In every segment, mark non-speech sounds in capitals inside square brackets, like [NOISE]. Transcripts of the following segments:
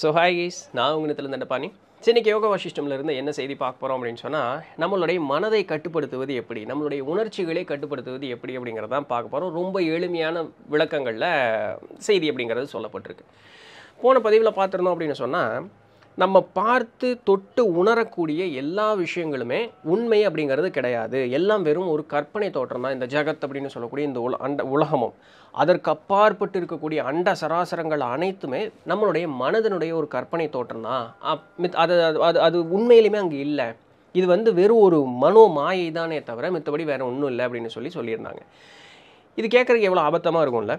so hi guys நான் உங்கள் நிலத்தில் பாணி சின்னைக்கு யோகா இருந்து என்ன செய்தி பார்க்க போகிறோம் அப்படின்னு சொன்னால் நம்மளுடைய மனதை கட்டுப்படுத்துவது எப்படி நம்மளுடைய உணர்ச்சிகளை கட்டுப்படுத்துவது எப்படி அப்படிங்கிறத தான் பார்க்க போகிறோம் ரொம்ப எளிமையான விளக்கங்களில் செய்தி அப்படிங்கிறது சொல்லப்பட்டிருக்கு போன பதிவில் பார்த்துருந்தோம் அப்படின்னு சொன்னால் நம்ம பார்த்து தொட்டு உணரக்கூடிய எல்லா விஷயங்களுமே உண்மை அப்படிங்கிறது கிடையாது எல்லாம் வெறும் ஒரு கற்பனை தோற்றம் தான் இந்த ஜெகத் அப்படின்னு சொல்லக்கூடிய இந்த உல அண்ட உலகமும் அதற்கு அப்பாற்பட்டு இருக்கக்கூடிய அண்ட சராசரங்கள் அனைத்துமே நம்மளுடைய மனதனுடைய ஒரு கற்பனை தோற்றம் தான் அது அது அது உண்மையிலுமே அங்கே இல்லை இது வந்து வெறும் ஒரு மனோ மாயை தானே தவிர மித்தபடி வேறு ஒன்றும் இல்லை அப்படின்னு சொல்லி சொல்லியிருந்தாங்க இது கேட்குறதுக்கு எவ்வளோ ஆபத்தமாக இருக்கும்ல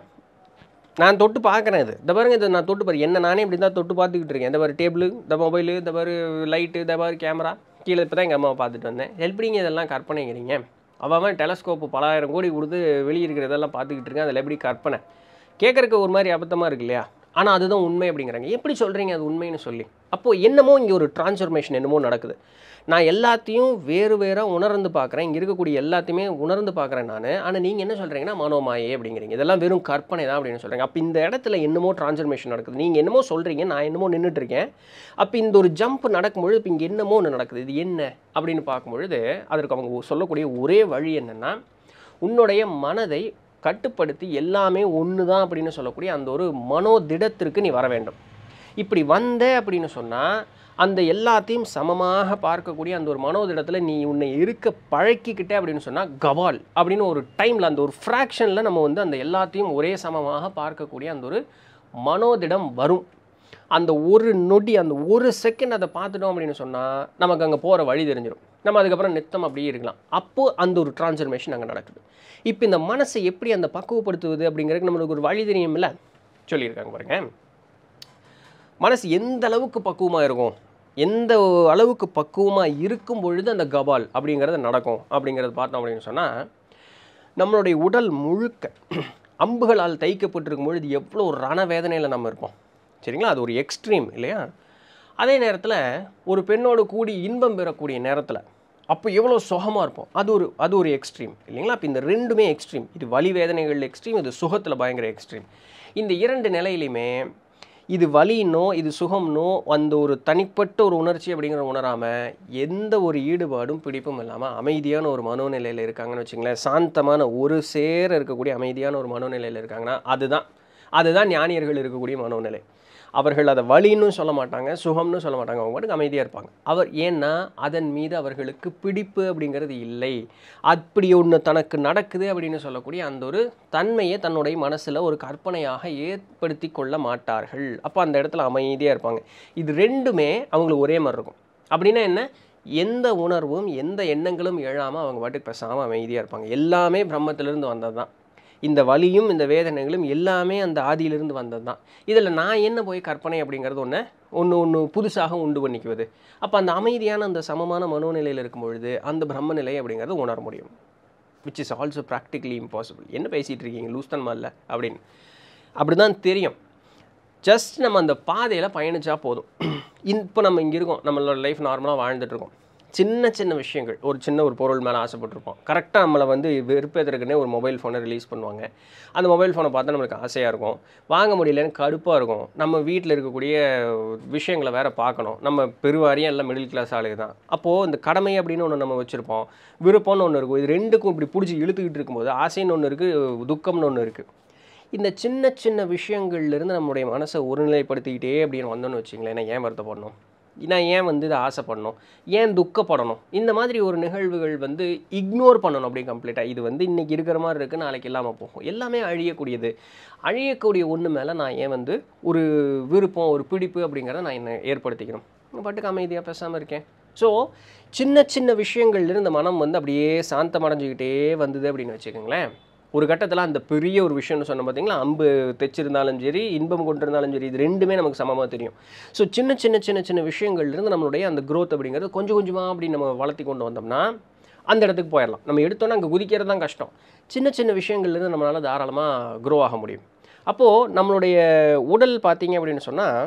நான் தொட்டு பார்க்குறேன் இது இந்த பாருங்க இதை நான் தொட்டு பாரு என்ன நானே இப்படி தான் தொட்டு பார்த்துக்கிட்டு இருக்கேன் இந்த மாதிரி டேபிள் இந்த மொபைலு இந்த மாதிரி லைட்டு இந்த மாதிரி கேமரா கீழே இப்போ தான் எங்கள் அம்மாவை பார்த்துட்டு வந்தேன் எப்படிங்க இதெல்லாம் கற்பனைங்கிறீங்க அவன் டெலஸ்கோப்பு பலாயிரம் கோடி கொடுத்து வெளியிருக்கிறதெல்லாம் பார்த்துக்கிட்டு இருக்கேன் அதில் எப்படி கற்பனை கேட்குறக்கு ஒரு மாதிரி அபத்தமாக இருக்கு இல்லையா ஆனால் அதுதான் உண்மை அப்படிங்கிறாங்க எப்படி சொல்கிறீங்க அது உண்மைன்னு சொல்லி அப்போது என்னமோ இங்கே ஒரு டிரான்ஸ்ஃபர்மேஷன் என்னமோ நடக்குது நான் எல்லாத்தையும் வேறு வேறாக உணர்ந்து பார்க்குறேன் இங்கே இருக்கக்கூடிய எல்லாத்தையுமே உணர்ந்து பார்க்குறேன் நான் ஆனால் நீங்கள் என்ன சொல்கிறீங்கன்னா மனோமாயே அப்படிங்கிறீங்க இதெல்லாம் வெறும் கற்பனை தான் அப்படின்னு சொல்கிறீங்க அப்போ இந்த இடத்துல என்னமோ டிரான்ஸ்ஃபர்மேஷன் நடக்குது நீங்கள் என்னமோ சொல்கிறீங்க நான் என்னமோ நின்றுட்டுருக்கேன் அப்போ இந்த ஒரு ஜம்ப் நடக்கும்பொழுது இப்போ இங்கே என்னமோ ஒன்று நடக்குது இது என்ன அப்படின்னு பார்க்கும்பொழுது அதற்கு அவங்க சொல்லக்கூடிய ஒரே வழி என்னென்னா உன்னுடைய மனதை கட்டுப்படுத்தி எல்லாமே ஒன்று தான் அப்படின்னு சொல்லக்கூடிய அந்த ஒரு மனோதிடத்திற்கு நீ வர வேண்டும் இப்படி வந்த அப்படின்னு சொன்னால் அந்த எல்லாத்தையும் சமமாக பார்க்கக்கூடிய அந்த ஒரு மனோதிடத்தில் நீ உன்னை இருக்க பழக்கிக்கிட்டே அப்படின்னு சொன்னால் கவால் அப்படின்னு ஒரு டைமில் அந்த ஒரு ஃப்ராக்ஷனில் நம்ம வந்து அந்த எல்லாத்தையும் ஒரே சமமாக பார்க்கக்கூடிய அந்த ஒரு மனோதிடம் வரும் அந்த ஒரு நொடி அந்த ஒரு செகண்ட் அதை பார்த்துட்டோம் அப்படின்னு சொன்னால் நமக்கு அங்கே போகிற வழி தெரிஞ்சிடும் நம்ம அதுக்கப்புறம் நித்தம் அப்படியே இருக்கலாம் அப்போது அந்த ஒரு டிரான்ஸ்ஃபர்மேஷன் அங்கே நடக்குது இப்போ இந்த மனசை எப்படி அந்த பக்குவப்படுத்துவது அப்படிங்கிறதுக்கு நம்மளுக்கு ஒரு வழி தெரியும் இல்லை சொல்லியிருக்காங்க பாருங்க மனசு எந்த அளவுக்கு பக்குவமாக இருக்கும் எந்த அளவுக்கு பக்குவமாக இருக்கும் பொழுது அந்த கபால் அப்படிங்கிறது நடக்கும் அப்படிங்கிறத பார்த்தோம் அப்படின்னு சொன்னால் நம்மளுடைய உடல் முழுக்க அம்புகளால் தைக்கப்பட்டிருக்கும் பொழுது எவ்வளோ ரண வேதனையில் நம்ம இருப்போம் சரிங்களா அது ஒரு எக்ஸ்ட்ரீம் இல்லையா அதே நேரத்தில் ஒரு பெண்ணோடு கூடி இன்பம் பெறக்கூடிய நேரத்தில் அப்போ எவ்வளோ சுகமாக இருப்போம் அது ஒரு அது ஒரு எக்ஸ்ட்ரீம் இல்லைங்களா அப்போ இந்த ரெண்டுமே எக்ஸ்ட்ரீம் இது வலி வேதனைகள் எக்ஸ்ட்ரீம் இது சுகத்தில் பயங்கர எக்ஸ்ட்ரீம் இந்த இரண்டு நிலையிலையுமே இது வலின்னோ இது சுகம்னோ அந்த ஒரு தனிப்பட்ட ஒரு உணர்ச்சி அப்படிங்கிற உணராமல் எந்த ஒரு ஈடுபாடும் பிடிப்பும் இல்லாமல் அமைதியான ஒரு மனோநிலையில் இருக்காங்கன்னு வச்சுங்களேன் சாந்தமான ஒரு சேர இருக்கக்கூடிய அமைதியான ஒரு மனோநிலையில் இருக்காங்கன்னா அதுதான் அதுதான் ஞானியர்கள் இருக்கக்கூடிய மனோநிலை அவர்கள் அதை வழின்னு சொல்ல மாட்டாங்க சுகம்னு சொல்ல மாட்டாங்க அவங்க பாட்டுக்கு அமைதியாக இருப்பாங்க அவர் ஏன்னா அதன் மீது அவர்களுக்கு பிடிப்பு அப்படிங்கிறது இல்லை அப்படி ஒன்று தனக்கு நடக்குது அப்படின்னு சொல்லக்கூடிய அந்த ஒரு தன்மையை தன்னுடைய மனசில் ஒரு கற்பனையாக ஏற்படுத்தி கொள்ள மாட்டார்கள் அப்போ அந்த இடத்துல அமைதியாக இருப்பாங்க இது ரெண்டுமே அவங்களுக்கு ஒரே மாதிரி இருக்கும் அப்படின்னா என்ன எந்த உணர்வும் எந்த எண்ணங்களும் எழாமல் அவங்க பாட்டுக்கு பேசாமல் அமைதியாக இருப்பாங்க எல்லாமே பிரம்மத்திலிருந்து வந்தது தான் இந்த வலியும் இந்த வேதனைகளும் எல்லாமே அந்த ஆதியிலிருந்து வந்தது தான் இதில் நான் என்ன போய் கற்பனை அப்படிங்கிறது ஒன்று ஒன்று ஒன்று புதுசாக உண்டு பண்ணிக்குவது அப்போ அந்த அமைதியான அந்த சமமான மனோநிலையில் இருக்கும் பொழுது அந்த பிரம்மநிலை அப்படிங்கிறது உணர முடியும் which is also practically impossible என்ன பேசிகிட்டு இருக்கீங்க லூஸ் தன்மா இல்லை அப்படின்னு அப்படி தான் தெரியும் ஜஸ்ட் நம்ம அந்த பாதையில் பயணித்தா போதும் [CLEARS THROAT] இப்போ நம்ம இங்கே இருக்கோம் நம்மளோட லைஃப் நார்மலாக வாழ்ந்துட்டுருக்கோம் சின்ன சின்ன விஷயங்கள் ஒரு சின்ன ஒரு பொருள் மேலே ஆசைப்பட்டிருப்போம் கரெக்டாக நம்மளை வந்து வெறுப்பேற்றுக்குன்னே ஒரு மொபைல் ஃபோனை ரிலீஸ் பண்ணுவாங்க அந்த மொபைல் ஃபோனை பார்த்தா நம்மளுக்கு ஆசையாக இருக்கும் வாங்க முடியலன்னு கடுப்பாக இருக்கும் நம்ம வீட்டில் இருக்கக்கூடிய விஷயங்களை வேறு பார்க்கணும் நம்ம பெருவாரியும் எல்லாம் மிடில் கிளாஸ் ஆளுக்கு தான் அப்போது இந்த கடமை அப்படின்னு ஒன்று நம்ம வச்சுருப்போம் விருப்பம்னு ஒன்று இருக்கும் இது ரெண்டுக்கும் இப்படி பிடிச்சி இழுத்துக்கிட்டு இருக்கும்போது ஆசைன்னு ஒன்று இருக்குது துக்கம்னு ஒன்று இருக்குது இந்த சின்ன சின்ன விஷயங்கள்லேருந்து நம்முடைய மனசை ஒருநிலைப்படுத்திக்கிட்டே அப்படின்னு வந்தோன்னு வச்சிங்களேன் ஏன் வருத்தப்படணும் நான் ஏன் வந்து இதை ஆசைப்படணும் ஏன் துக்கப்படணும் இந்த மாதிரி ஒரு நிகழ்வுகள் வந்து இக்னோர் பண்ணணும் அப்படி கம்ப்ளீட்டாக இது வந்து இன்றைக்கி இருக்கிற மாதிரி இருக்குது நாளைக்கு இல்லாமல் போகும் எல்லாமே அழியக்கூடியது அழியக்கூடிய ஒன்று மேலே நான் ஏன் வந்து ஒரு விருப்பம் ஒரு பிடிப்பு அப்படிங்கிறத நான் என்ன ஏற்படுத்திக்கணும் பாட்டுக்கு அமைதியாக பேசாமல் இருக்கேன் ஸோ சின்ன சின்ன விஷயங்கள்லேருந்து இந்த மனம் வந்து அப்படியே அடைஞ்சிக்கிட்டே வந்தது அப்படின்னு வச்சுக்கோங்களேன் ஒரு கட்டத்தில் அந்த பெரிய ஒரு விஷயம்னு சொன்னால் பார்த்தீங்களா அம்பு தைச்சிருந்தாலும் சரி இன்பம் கொண்டிருந்தாலும் சரி இது ரெண்டுமே நமக்கு சமமாக தெரியும் ஸோ சின்ன சின்ன சின்ன சின்ன விஷயங்கள்லேருந்து நம்மளுடைய அந்த க்ரோத் அப்படிங்கிறது கொஞ்சம் கொஞ்சமாக அப்படி நம்ம வளர்த்தி கொண்டு வந்தோம்னா அந்த இடத்துக்கு போயிடலாம் நம்ம எடுத்தோன்னா அங்கே குதிக்கிறது தான் கஷ்டம் சின்ன சின்ன விஷயங்கள்லேருந்து நம்மளால் தாராளமாக க்ரோ ஆக முடியும் அப்போது நம்மளுடைய உடல் பார்த்திங்க அப்படின்னு சொன்னால்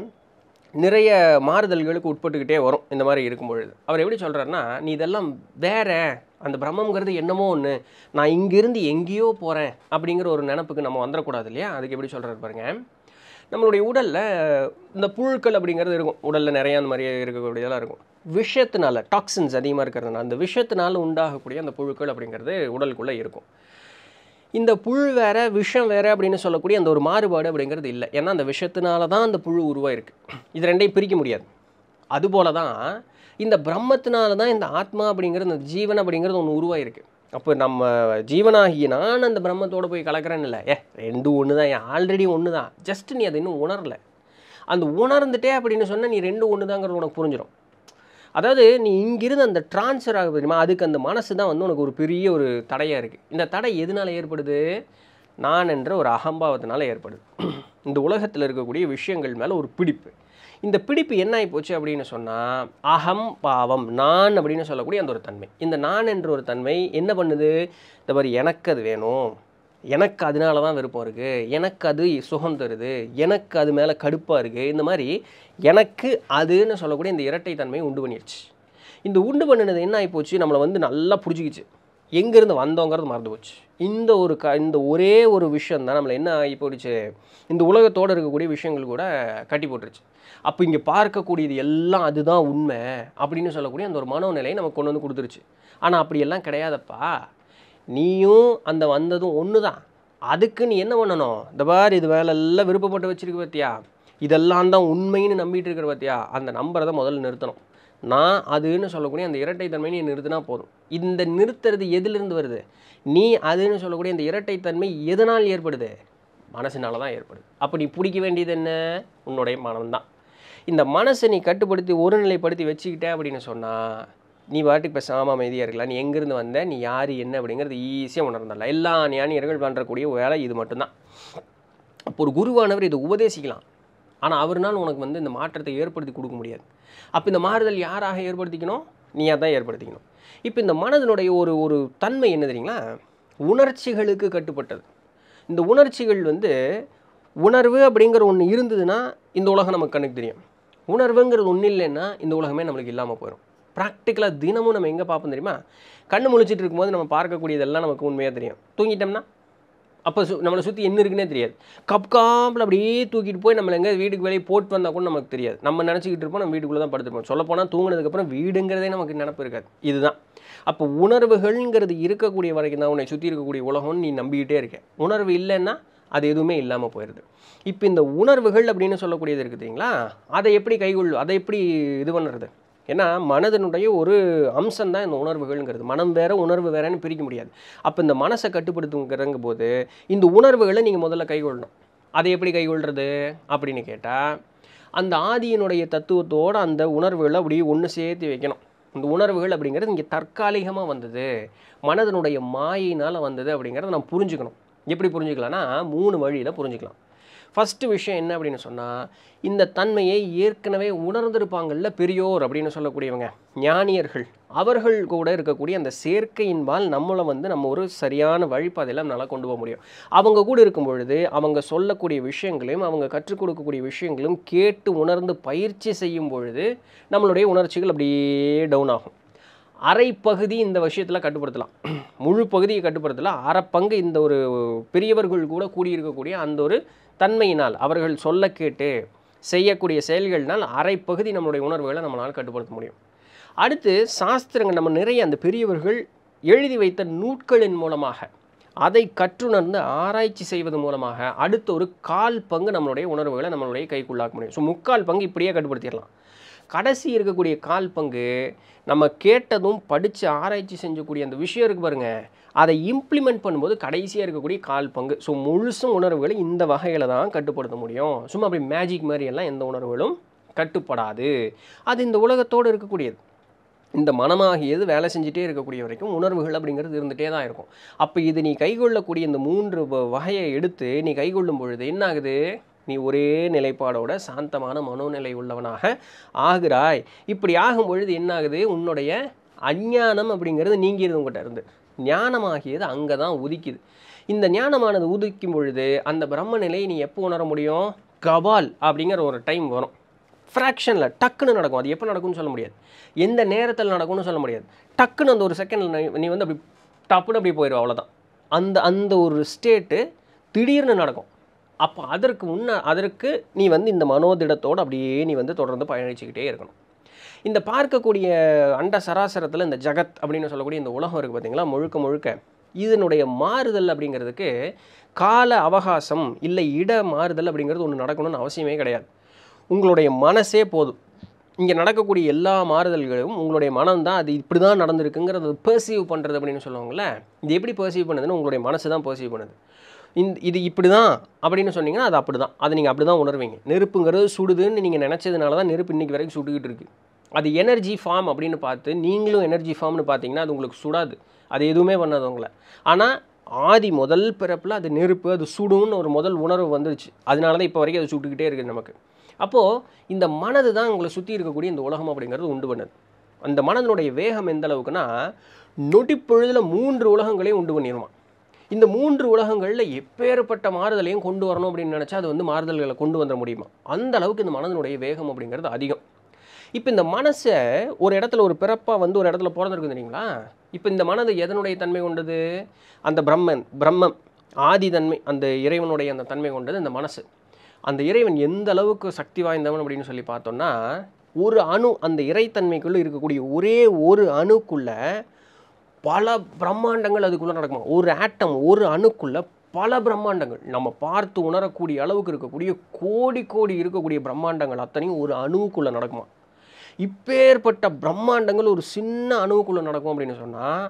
நிறைய மாறுதல்களுக்கு உட்பட்டுக்கிட்டே வரும் இந்த மாதிரி இருக்கும்பொழுது அவர் எப்படி சொல்கிறாருன்னா நீ இதெல்லாம் வேற அந்த பிரம்மங்கிறது என்னமோ ஒன்று நான் இங்கேருந்து எங்கேயோ போகிறேன் அப்படிங்கிற ஒரு நினப்புக்கு நம்ம வந்துடக்கூடாது இல்லையா அதுக்கு எப்படி சொல்கிறார் பாருங்கள் நம்மளுடைய உடலில் இந்த புழுக்கள் அப்படிங்கிறது இருக்கும் உடலில் நிறையா அந்த மாதிரி இருக்கக்கூடியதெல்லாம் இருக்கும் விஷத்தினால டாக்ஸின்ஸ் அதிகமாக இருக்கிறதுனால அந்த விஷத்தினால உண்டாகக்கூடிய அந்த புழுக்கள் அப்படிங்கிறது உடலுக்குள்ளே இருக்கும் இந்த புழு வேறு விஷம் வேறு அப்படின்னு சொல்லக்கூடிய அந்த ஒரு மாறுபாடு அப்படிங்கிறது இல்லை ஏன்னா அந்த விஷத்தினால தான் அந்த புழு உருவாயிருக்கு இது ரெண்டையும் பிரிக்க முடியாது அதுபோல தான் இந்த பிரம்மத்தினால தான் இந்த ஆத்மா அப்படிங்கிறது அந்த ஜீவன் அப்படிங்கிறது ஒன்று உருவாயிருக்கு அப்போ நம்ம ஜீவனாகிய நான் அந்த பிரம்மத்தோடு போய் கலக்கிறேன்னு இல்லை ஏ ரெண்டு ஒன்று தான் ஏன் ஆல்ரெடி ஒன்று தான் ஜஸ்ட் நீ அதை இன்னும் உணரலை அந்த உணர்ந்துட்டே அப்படின்னு சொன்னால் நீ ரெண்டு ஒன்று தாங்கிறது உனக்கு புரிஞ்சிடும் அதாவது நீ இங்கிருந்து அந்த டிரான்ஸ்ஃபர் ஆக தெரியுமா அதுக்கு அந்த மனசு தான் வந்து உனக்கு ஒரு பெரிய ஒரு தடையாக இருக்குது இந்த தடை எதனால் ஏற்படுது நான் என்ற ஒரு அகம்பாவத்தினால் ஏற்படுது [CLEARS THROAT] இந்த உலகத்தில் இருக்கக்கூடிய விஷயங்கள் மேலே ஒரு பிடிப்பு இந்த பிடிப்பு என்ன ஆகி போச்சு அப்படின்னு சொன்னால் அகம் பாவம் நான் அப்படின்னு சொல்லக்கூடிய அந்த ஒரு தன்மை இந்த நான் என்ற ஒரு தன்மை என்ன பண்ணுது இந்த மாதிரி எனக்கு அது வேணும் எனக்கு அதனால தான் விருப்பம் இருக்குது எனக்கு அது சுகம் தருது எனக்கு அது மேலே கடுப்பாக இருக்குது இந்த மாதிரி எனக்கு அதுன்னு சொல்லக்கூடிய இந்த இரட்டைத்தன்மையை உண்டு பண்ணிடுச்சு இந்த உண்டு பண்ணினது என்ன ஆகிப்போச்சு நம்மளை வந்து நல்லா பிடிச்சிக்கிச்சு எங்கேருந்து வந்தோங்கிறது மறந்து போச்சு இந்த ஒரு க இந்த ஒரே ஒரு விஷயம் தான் நம்மளை என்ன ஆகி போயிடுச்சு இந்த உலகத்தோடு இருக்கக்கூடிய விஷயங்கள் கூட கட்டி போட்டுருச்சு அப்போ இங்கே பார்க்கக்கூடியது எல்லாம் அதுதான் உண்மை அப்படின்னு சொல்லக்கூடிய அந்த ஒரு மனோநிலையை நமக்கு கொண்டு வந்து கொடுத்துருச்சு ஆனால் அப்படியெல்லாம் கிடையாதப்பா நீயும் அந்த வந்ததும் ஒன்று தான் அதுக்கு நீ என்ன பண்ணணும் இந்த பார் இது வேலை எல்லாம் விருப்பப்பட்டு வச்சுருக்க பார்த்தியா இதெல்லாம் தான் உண்மைன்னு நம்பிட்டு இருக்கிற பார்த்தியா அந்த நம்பரை தான் முதல்ல நிறுத்தணும் நான் அதுன்னு சொல்லக்கூடிய அந்த இரட்டைத்தன்மை நீ நிறுத்தினா போதும் இந்த நிறுத்துறது எதுலேருந்து வருது நீ அதுன்னு சொல்லக்கூடிய இரட்டை இரட்டைத்தன்மை எதனால் ஏற்படுது மனசினால தான் ஏற்படுது அப்போ நீ பிடிக்க வேண்டியது என்ன உன்னுடைய மனம்தான் இந்த மனசை நீ கட்டுப்படுத்தி ஒருநிலைப்படுத்தி வச்சுக்கிட்டே அப்படின்னு சொன்னால் நீ பாட்டுக்கு பேசாமல் அமைதியாக இருக்கலாம் நீ எங்கேருந்து வந்த நீ யார் என்ன அப்படிங்கிறது ஈஸியாக உணர்ந்தால எல்லா ஞானியர்கள் பண்ணுறக்கூடிய வேலை இது மட்டும்தான் அப்போ ஒரு குருவானவர் இதை உபதேசிக்கலாம் ஆனால் அவர்னால் உனக்கு வந்து இந்த மாற்றத்தை ஏற்படுத்தி கொடுக்க முடியாது அப்போ இந்த மாறுதல் யாராக ஏற்படுத்திக்கணும் நீயாக தான் ஏற்படுத்திக்கணும் இப்போ இந்த மனதினுடைய ஒரு ஒரு தன்மை என்ன தெரியுங்களா உணர்ச்சிகளுக்கு கட்டுப்பட்டது இந்த உணர்ச்சிகள் வந்து உணர்வு அப்படிங்கிற ஒன்று இருந்ததுன்னா இந்த உலகம் நமக்கு கணக்கு தெரியும் உணர்வுங்கிறது ஒன்றும் இல்லைன்னா இந்த உலகமே நம்மளுக்கு இல்லாமல் போயிடும் ப்ராக்டிக்கலாக தினமும் நம்ம எங்கே பார்ப்போம் தெரியுமா கண்ணு முழிச்சிட்டு இருக்கும்போது நம்ம பார்க்கக்கூடியதெல்லாம் நமக்கு உண்மையாக தெரியும் தூங்கிட்டோம்னா அப்போ சு நம்மளை சுற்றி என்ன இருக்குன்னே தெரியாது கப் காப்பில் அப்படியே தூக்கிட்டு போய் நம்மளை எங்கே வீட்டுக்கு வெளியே போட்டு வந்தால் கூட நமக்கு தெரியாது நம்ம நினச்சிக்கிட்டு இருப்போம் நம்ம வீட்டுக்குள்ளே தான் படுத்துருப்போம் சொல்லப்போனால் தூங்கினதுக்கப்புறம் வீடுங்கிறதே நமக்கு நினப்பு இருக்காது இதுதான் அப்போ உணர்வுகள்ங்கிறது இருக்கக்கூடிய வரைக்கும் தான் உன்னை சுற்றி இருக்கக்கூடிய உலகம்னு நீ நம்பிக்கிட்டே இருக்கேன் உணர்வு இல்லைன்னா அது எதுவுமே இல்லாமல் போயிடுது இப்போ இந்த உணர்வுகள் அப்படின்னு சொல்லக்கூடியது இருக்குதுங்களா அதை எப்படி கைகொள்ளு அதை எப்படி இது பண்ணுறது ஏன்னா மனதனுடைய ஒரு அம்சம் தான் இந்த உணர்வுகள்ங்கிறது மனம் வேற உணர்வு வேறேன்னு பிரிக்க முடியாது அப்போ இந்த மனசை கட்டுப்படுத்துங்கிறங்க போது இந்த உணர்வுகளை நீங்கள் முதல்ல கைகொள்ளணும் அதை எப்படி கைகொள்கிறது அப்படின்னு கேட்டால் அந்த ஆதியினுடைய தத்துவத்தோடு அந்த உணர்வுகளை அப்படியே ஒன்று சேர்த்து வைக்கணும் இந்த உணர்வுகள் அப்படிங்கிறது இங்கே தற்காலிகமாக வந்தது மனதனுடைய மாயினால் வந்தது அப்படிங்கிறத நம்ம புரிஞ்சுக்கணும் எப்படி புரிஞ்சுக்கலாம்னா மூணு வழியில் புரிஞ்சுக்கலாம் ஃபஸ்ட்டு விஷயம் என்ன அப்படின்னு சொன்னால் இந்த தன்மையை ஏற்கனவே உணர்ந்திருப்பாங்கள்ல பெரியோர் அப்படின்னு சொல்லக்கூடியவங்க ஞானியர்கள் அவர்கள் கூட இருக்கக்கூடிய அந்த செயற்கையின்பால் நம்மளை வந்து நம்ம ஒரு சரியான வழிபாதையில் நம்மளால் கொண்டு போக முடியும் அவங்க கூட இருக்கும் பொழுது அவங்க சொல்லக்கூடிய விஷயங்களையும் அவங்க கற்றுக் கொடுக்கக்கூடிய விஷயங்களும் கேட்டு உணர்ந்து பயிற்சி செய்யும் பொழுது நம்மளுடைய உணர்ச்சிகள் அப்படியே டவுன் ஆகும் அரை பகுதி இந்த விஷயத்தில் கட்டுப்படுத்தலாம் முழு பகுதியை கட்டுப்படுத்தலாம் அரை பங்கு இந்த ஒரு பெரியவர்கள் கூட கூடியிருக்கக்கூடிய அந்த ஒரு தன்மையினால் அவர்கள் சொல்ல கேட்டு செய்யக்கூடிய செயல்கள்னால் அரை பகுதி நம்மளுடைய உணர்வுகளை நம்மளால் கட்டுப்படுத்த முடியும் அடுத்து சாஸ்திரங்கள் நம்ம நிறைய அந்த பெரியவர்கள் எழுதி வைத்த நூட்களின் மூலமாக அதை கற்றுணர்ந்து ஆராய்ச்சி செய்வது மூலமாக அடுத்த ஒரு கால் பங்கு நம்மளுடைய உணர்வுகளை நம்மளுடைய கைக்குள்ளாக்க முடியும் ஸோ முக்கால் பங்கு இப்படியே கட்டுப்படுத்திடலாம் கடைசி இருக்கக்கூடிய கால் பங்கு நம்ம கேட்டதும் படித்து ஆராய்ச்சி செஞ்சக்கூடிய அந்த விஷயம் இருக்குது பாருங்கள் அதை இம்ப்ளிமெண்ட் பண்ணும்போது கடைசியாக இருக்கக்கூடிய கால் பங்கு ஸோ முழுசும் உணர்வுகளை இந்த வகையில் தான் கட்டுப்படுத்த முடியும் சும்மா அப்படி மேஜிக் மாதிரியெல்லாம் எந்த உணர்வுகளும் கட்டுப்படாது அது இந்த உலகத்தோடு இருக்கக்கூடியது இந்த மனமாகியது வேலை செஞ்சுட்டே இருக்கக்கூடிய வரைக்கும் உணர்வுகள் அப்படிங்கிறது இருந்துகிட்டே தான் இருக்கும் அப்போ இது நீ கைகொள்ளக்கூடிய இந்த மூன்று வகையை எடுத்து நீ கைகொள்ளும் பொழுது என்ன ஆகுது நீ ஒரே நிலைப்பாடோட சாந்தமான மனோநிலை உள்ளவனாக ஆகிறாய் இப்படி ஆகும் பொழுது என்னாகுது உன்னுடைய அஞ்ஞானம் அப்படிங்கிறது நீங்கிடுது உங்கள்கிட்ட இருந்து ஞானமாகியது அங்கே தான் உதிக்குது இந்த ஞானமானது உதிக்கும் பொழுது அந்த பிரம்ம நிலையை நீ எப்போ உணர முடியும் கபால் அப்படிங்கிற ஒரு டைம் வரும் ஃப்ராக்ஷனில் டக்குன்னு நடக்கும் அது எப்போ நடக்கும்னு சொல்ல முடியாது எந்த நேரத்தில் நடக்கும்னு சொல்ல முடியாது டக்குன்னு அந்த ஒரு செகண்டில் நீ வந்து அப்படி டப்புன்னு அப்படி போயிடும் அவ்வளோதான் அந்த அந்த ஒரு ஸ்டேட்டு திடீர்னு நடக்கும் அப்போ அதற்கு முன்ன அதற்கு நீ வந்து இந்த மனோதிடத்தோடு அப்படியே நீ வந்து தொடர்ந்து பயணிச்சுக்கிட்டே இருக்கணும் இந்த பார்க்கக்கூடிய அண்ட சராசரத்தில் இந்த ஜகத் அப்படின்னு சொல்லக்கூடிய இந்த உலகம் இருக்குது பார்த்திங்களா முழுக்க முழுக்க இதனுடைய மாறுதல் அப்படிங்கிறதுக்கு கால அவகாசம் இல்லை இட மாறுதல் அப்படிங்கிறது ஒன்று நடக்கணும்னு அவசியமே கிடையாது உங்களுடைய மனசே போதும் இங்கே நடக்கக்கூடிய எல்லா மாறுதல்களும் உங்களுடைய மனம் தான் அது இப்படி தான் நடந்திருக்குங்கிறத பர்சீவ் பண்ணுறது அப்படின்னு சொல்லுவாங்கள்ல இது எப்படி பர்சீவ் பண்ணுதுன்னு உங்களுடைய மனசு தான் பர்சீவ் பண்ணுது இந்த இது இப்படி தான் அப்படின்னு சொன்னீங்கன்னா அது அப்படி தான் அதை நீங்கள் அப்படி தான் உணர்வீங்க நெருப்புங்கிறது சுடுதுன்னு நீங்கள் நினச்சதுனால தான் நெருப்பு இன்றைக்கி வரைக்கும் சுட்டுக்கிட்டு இருக்குது அது எனர்ஜி ஃபார்ம் அப்படின்னு பார்த்து நீங்களும் எனர்ஜி ஃபார்ம்னு பார்த்தீங்கன்னா அது உங்களுக்கு சுடாது அது எதுவுமே பண்ணாது உங்களை ஆனால் ஆதி முதல் பிறப்பில் அது நெருப்பு அது சுடுன்னு ஒரு முதல் உணர்வு வந்துருச்சு அதனால தான் இப்போ வரைக்கும் அது சுட்டுக்கிட்டே இருக்குது நமக்கு அப்போது இந்த மனது தான் உங்களை சுற்றி இருக்கக்கூடிய இந்த உலகம் அப்படிங்கிறது உண்டு பண்ணுது அந்த மனதனுடைய வேகம் எந்த அளவுக்குன்னா நொடிப்பொழுதில் மூன்று உலகங்களையும் உண்டு பண்ணிடுவான் இந்த மூன்று உலகங்களில் எப்பேற்பட்ட மாறுதலையும் கொண்டு வரணும் அப்படின்னு நினச்சா அது வந்து மாறுதல்களை கொண்டு வந்துட முடியுமா அந்த அளவுக்கு இந்த மனதனுடைய வேகம் அப்படிங்கிறது அதிகம் இப்போ இந்த மனசை ஒரு இடத்துல ஒரு பிறப்பாக வந்து ஒரு இடத்துல பிறந்திருக்கு தெரியுங்களா இப்போ இந்த மனது எதனுடைய தன்மை கொண்டது அந்த பிரம்மன் பிரம்மம் ஆதி தன்மை அந்த இறைவனுடைய அந்த தன்மை கொண்டது இந்த மனசு அந்த இறைவன் எந்த அளவுக்கு சக்தி வாய்ந்தவன் அப்படின்னு சொல்லி பார்த்தோம்னா ஒரு அணு அந்த இறைத்தன்மைக்குள்ளே இருக்கக்கூடிய ஒரே ஒரு அணுக்குள்ளே பல பிரம்மாண்டங்கள் அதுக்குள்ளே நடக்குமா ஒரு ஆட்டம் ஒரு அணுக்குள்ளே பல பிரம்மாண்டங்கள் நம்ம பார்த்து உணரக்கூடிய அளவுக்கு இருக்கக்கூடிய கோடி கோடி இருக்கக்கூடிய பிரம்மாண்டங்கள் அத்தனையும் ஒரு அணுவுக்குள்ளே நடக்குமா இப்பேற்பட்ட பிரம்மாண்டங்கள் ஒரு சின்ன அணுவுக்குள்ளே நடக்கும் அப்படின்னு சொன்னால்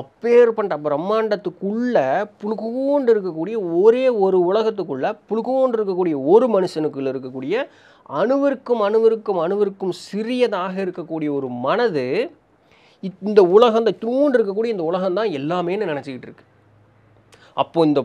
அப்பேற்பட்ட பிரம்மாண்டத்துக்குள்ளே புழுக்கூண்டு இருக்கக்கூடிய ஒரே ஒரு உலகத்துக்குள்ளே புழுக்கூண்டு இருக்கக்கூடிய ஒரு மனுஷனுக்குள்ளே இருக்கக்கூடிய அணுவிற்கும் அணுவிற்கும் அணுவிற்கும் சிறியதாக இருக்கக்கூடிய ஒரு மனது இந்த உலகம் இந்த தூண்டு இருக்கக்கூடிய இந்த உலகம் தான் எல்லாமேன்னு நினச்சிக்கிட்டு இருக்கு அப்போது இந்த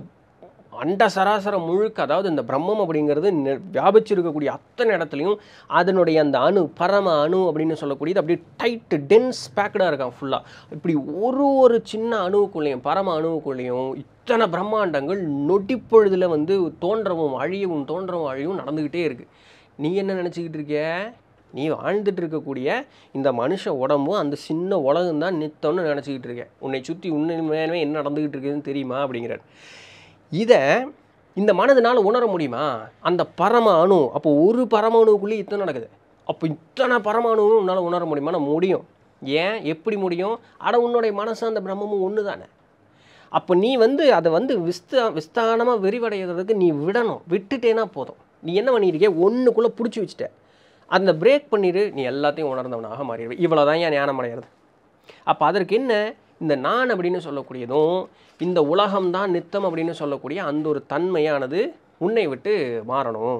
அண்ட சராசரம் முழுக்க அதாவது இந்த பிரம்மம் அப்படிங்கிறது வியாபிச்சிருக்கக்கூடிய அத்தனை இடத்துலையும் அதனுடைய அந்த அணு பரம அணு அப்படின்னு சொல்லக்கூடியது அப்படியே டைட்டு டென்ஸ் பேக்கடாக இருக்கான் ஃபுல்லாக இப்படி ஒரு ஒரு சின்ன அணுவுக்குள்ளேயும் பரம அணுவுக்குள்ளேயும் இத்தனை பிரம்மாண்டங்கள் நொடிப்பொழுதில் வந்து தோன்றவும் அழியவும் தோன்றவும் அழியவும் நடந்துக்கிட்டே இருக்குது நீ என்ன நினச்சிக்கிட்டு இருக்கிய நீ வாழ்ந்துட்டு இருக்கக்கூடிய இந்த மனுஷ உடம்பும் அந்த சின்ன உலகம் தான் நித்தம்னு நினச்சிக்கிட்டு இருக்கேன் உன்னை சுற்றி உண்மையுமே என்ன நடந்துக்கிட்டு இருக்குதுன்னு தெரியுமா அப்படிங்கிறார் இதை இந்த மனதினால் உணர முடியுமா அந்த பரம அணு அப்போ ஒரு பரம இத்தனை நடக்குது அப்போ இத்தனை பரம அணுவும் உன்னால் உணர முடியுமா நான் முடியும் ஏன் எப்படி முடியும் ஆனால் உன்னுடைய மனசு அந்த பிரம்மமும் ஒன்று தானே அப்போ நீ வந்து அதை வந்து விஸ்தா விஸ்தானமாக விரிவடைகிறதுக்கு நீ விடணும் விட்டுட்டேன்னா போதும் நீ என்ன பண்ணியிருக்கே ஒன்றுக்குள்ளே பிடிச்சி வச்சுட்ட அந்த பிரேக் பண்ணிடு நீ எல்லாத்தையும் உணர்ந்தவனாக மாறிடுவேன் இவ்வளோ தான் ஏன் ஞானம் அடைகிறது அப்போ அதற்கு என்ன இந்த நான் அப்படின்னு சொல்லக்கூடியதும் இந்த உலகம்தான் நித்தம் அப்படின்னு சொல்லக்கூடிய அந்த ஒரு தன்மையானது உன்னை விட்டு மாறணும்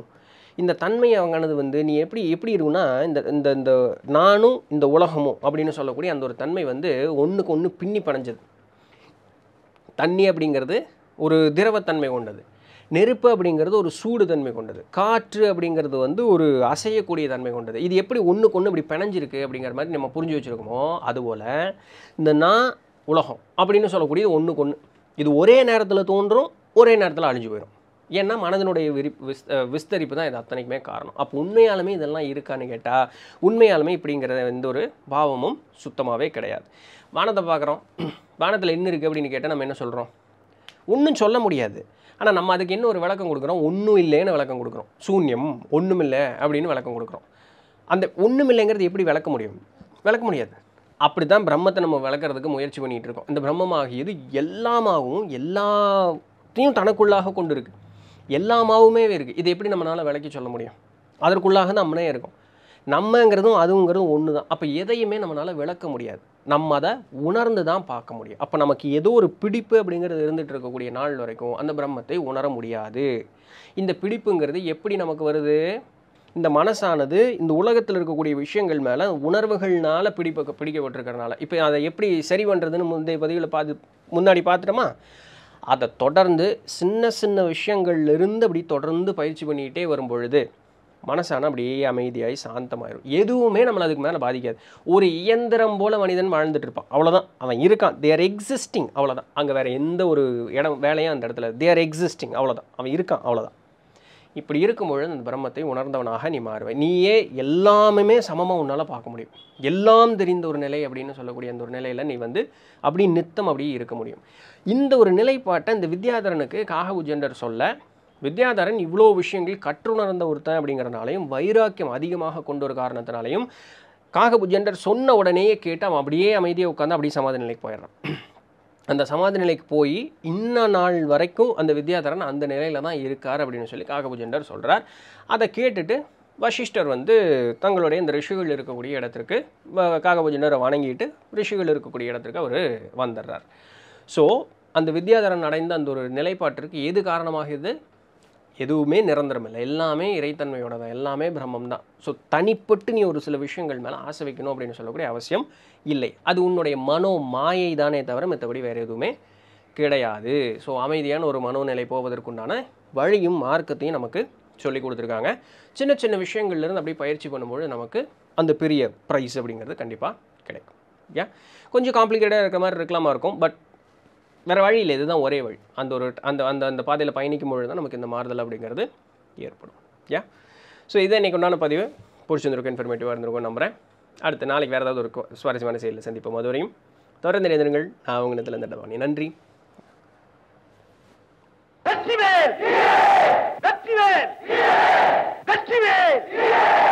இந்த தன்மையானது வந்து நீ எப்படி எப்படி இருக்குன்னா இந்த இந்த இந்த நானும் இந்த உலகமும் அப்படின்னு சொல்லக்கூடிய அந்த ஒரு தன்மை வந்து ஒன்றுக்கு ஒன்று பின்னி படைஞ்சது தண்ணி அப்படிங்கிறது ஒரு திரவத்தன்மை கொண்டது நெருப்பு அப்படிங்கிறது ஒரு சூடு தன்மை கொண்டது காற்று அப்படிங்கிறது வந்து ஒரு அசையக்கூடிய தன்மை கொண்டது இது எப்படி ஒன்றுக்கு ஒன்று இப்படி பிணைஞ்சிருக்கு அப்படிங்கிற மாதிரி நம்ம புரிஞ்சு வச்சுருக்கோமோ அதுபோல் இந்த நான் உலகம் அப்படின்னு சொல்லக்கூடிய ஒன்றுக்கு ஒன்று இது ஒரே நேரத்தில் தோன்றும் ஒரே நேரத்தில் அழிஞ்சு போயிடும் ஏன்னா மனதனுடைய விரி விஸ் விஸ்தரிப்பு தான் இது அத்தனைக்குமே காரணம் அப்போ உண்மையாலுமே இதெல்லாம் இருக்கான்னு கேட்டால் உண்மையாலுமே இப்படிங்கிற எந்த ஒரு பாவமும் சுத்தமாகவே கிடையாது வானத்தை பார்க்குறோம் வானத்தில் என்ன இருக்குது அப்படின்னு கேட்டால் நம்ம என்ன சொல்கிறோம் ஒன்றும் சொல்ல முடியாது ஆனால் நம்ம அதுக்கு என்ன ஒரு விளக்கம் கொடுக்குறோம் ஒன்றும் இல்லைன்னு விளக்கம் கொடுக்குறோம் சூன்யம் ஒன்றுமில்லை அப்படின்னு விளக்கம் கொடுக்குறோம் அந்த ஒன்றுமில்லைங்கிறது எப்படி விளக்க முடியும் விளக்க முடியாது அப்படி தான் பிரம்மத்தை நம்ம விளக்கிறதுக்கு முயற்சி பண்ணிகிட்டு இருக்கோம் இந்த பிரம்மமாகியது எல்லாமாகவும் எல்லாத்தையும் தனக்குள்ளாக கொண்டு இருக்குது எல்லாமாவுமே இருக்குது இது எப்படி நம்மளால் விளக்கி சொல்ல முடியும் அதற்குள்ளாக நம்மளே இருக்கும் நம்மங்கிறதும் அதுங்கிறதும் ஒன்று தான் அப்போ எதையுமே நம்மளால் விளக்க முடியாது நம்ம அதை உணர்ந்து தான் பார்க்க முடியும் அப்போ நமக்கு ஏதோ ஒரு பிடிப்பு அப்படிங்கிறது இருந்துகிட்டு இருக்கக்கூடிய நாள் வரைக்கும் அந்த பிரம்மத்தை உணர முடியாது இந்த பிடிப்புங்கிறது எப்படி நமக்கு வருது இந்த மனசானது இந்த உலகத்தில் இருக்கக்கூடிய விஷயங்கள் மேலே உணர்வுகள்னால பிடிப்ப பிடிக்கப்பட்டிருக்கிறனால இப்போ அதை எப்படி சரி பண்ணுறதுன்னு முந்தைய பதிவில் பார்த்து முன்னாடி பார்த்துட்டோமா அதை தொடர்ந்து சின்ன சின்ன விஷயங்கள்லேருந்து அப்படி தொடர்ந்து பயிற்சி பண்ணிக்கிட்டே வரும் பொழுது மனசான அப்படியே அமைதியாகி சாந்தமாயிடும் எதுவுமே நம்மளை அதுக்கு மேலே பாதிக்காது ஒரு இயந்திரம் போல் மனிதன் வாழ்ந்துட்டுருப்பான் இருப்பான் அவ்வளோதான் அவன் இருக்கான் தேர் எக்ஸிஸ்டிங் அவ்வளோதான் அங்கே வேறு எந்த ஒரு இடம் வேலையும் அந்த இடத்துல தேர் எக்ஸிஸ்டிங் அவ்வளோதான் அவன் இருக்கான் அவ்வளோதான் இப்படி இருக்கும்பொழுது அந்த பிரம்மத்தை உணர்ந்தவனாக நீ மாறுவாய் நீயே எல்லாமே சமமாக உன்னால் பார்க்க முடியும் எல்லாம் தெரிந்த ஒரு நிலை அப்படின்னு சொல்லக்கூடிய அந்த ஒரு நிலையில் நீ வந்து அப்படி நித்தம் அப்படி இருக்க முடியும் இந்த ஒரு நிலைப்பாட்டை இந்த வித்யாதரனுக்கு உஜெண்டர் சொல்ல வித்யாதரன் இவ்வளோ விஷயங்கள் கற்றுணர்ந்த ஒருத்தன் அப்படிங்கிறனாலையும் வைராக்கியம் அதிகமாக கொண்ட ஒரு காரணத்தினாலையும் காகபுஜெண்டர் சொன்ன உடனேயே கேட்டு அவன் அப்படியே அமைதியாக உட்காந்து அப்படியே சமாதி நிலைக்கு போயிடுறான் அந்த சமாதி நிலைக்கு போய் இன்ன நாள் வரைக்கும் அந்த வித்யாதரன் அந்த நிலையில் தான் இருக்கார் அப்படின்னு சொல்லி காகபுஜண்டர் சொல்கிறார் அதை கேட்டுட்டு வசிஷ்டர் வந்து தங்களுடைய இந்த ரிஷிகள் இருக்கக்கூடிய இடத்திற்கு காகபுஜண்டரை வணங்கிட்டு ரிஷிகள் இருக்கக்கூடிய இடத்திற்கு அவர் வந்துடுறார் ஸோ அந்த வித்யாதரன் அடைந்த அந்த ஒரு நிலைப்பாட்டிற்கு எது காரணமாகுது எதுவுமே நிரந்தரம் இல்லை எல்லாமே இறைத்தன்மையோட தான் எல்லாமே பிரம்மம் தான் ஸோ தனிப்பட்டு நீ ஒரு சில விஷயங்கள் மேலே ஆசை வைக்கணும் அப்படின்னு சொல்லக்கூடிய அவசியம் இல்லை அது உன்னுடைய மனோ மாயை தானே தவிர மற்றபடி வேறு எதுவுமே கிடையாது ஸோ அமைதியான ஒரு மனோநிலை போவதற்குண்டான வழியும் மார்க்கத்தையும் நமக்கு சொல்லி கொடுத்துருக்காங்க சின்ன சின்ன விஷயங்கள்லேருந்து அப்படியே பயிற்சி பண்ணும்போது நமக்கு அந்த பெரிய ப்ரைஸ் அப்படிங்கிறது கண்டிப்பாக கிடைக்கும் ஏன் கொஞ்சம் காம்ப்ளிகேட்டாக இருக்கிற மாதிரி இருக்கலாமா இருக்கும் பட் வேறு வழி இல்லை இதுதான் ஒரே வழி அந்த ஒரு அந்த அந்த அந்த பாதையில் பயணிக்கும் பொழுது தான் நமக்கு இந்த மாறுதல் அப்படிங்கிறது ஏற்படும் யா ஸோ இதை இன்றைக்கி உண்டான பதிவு பிடிச்சிருந்துருக்கும் இன்ஃபர்மேட்டிவாக இருந்திருக்கும் நம்புகிறேன் அடுத்து நாளைக்கு வேறு ஏதாவது ஒரு சுவாரஸ்யமான செயலில் சந்திப்போம் அது தொடர்ந்து நினைந்திருங்கள் நான் அவங்க இடத்துல இந்த நன்றி வெற்றிவேல்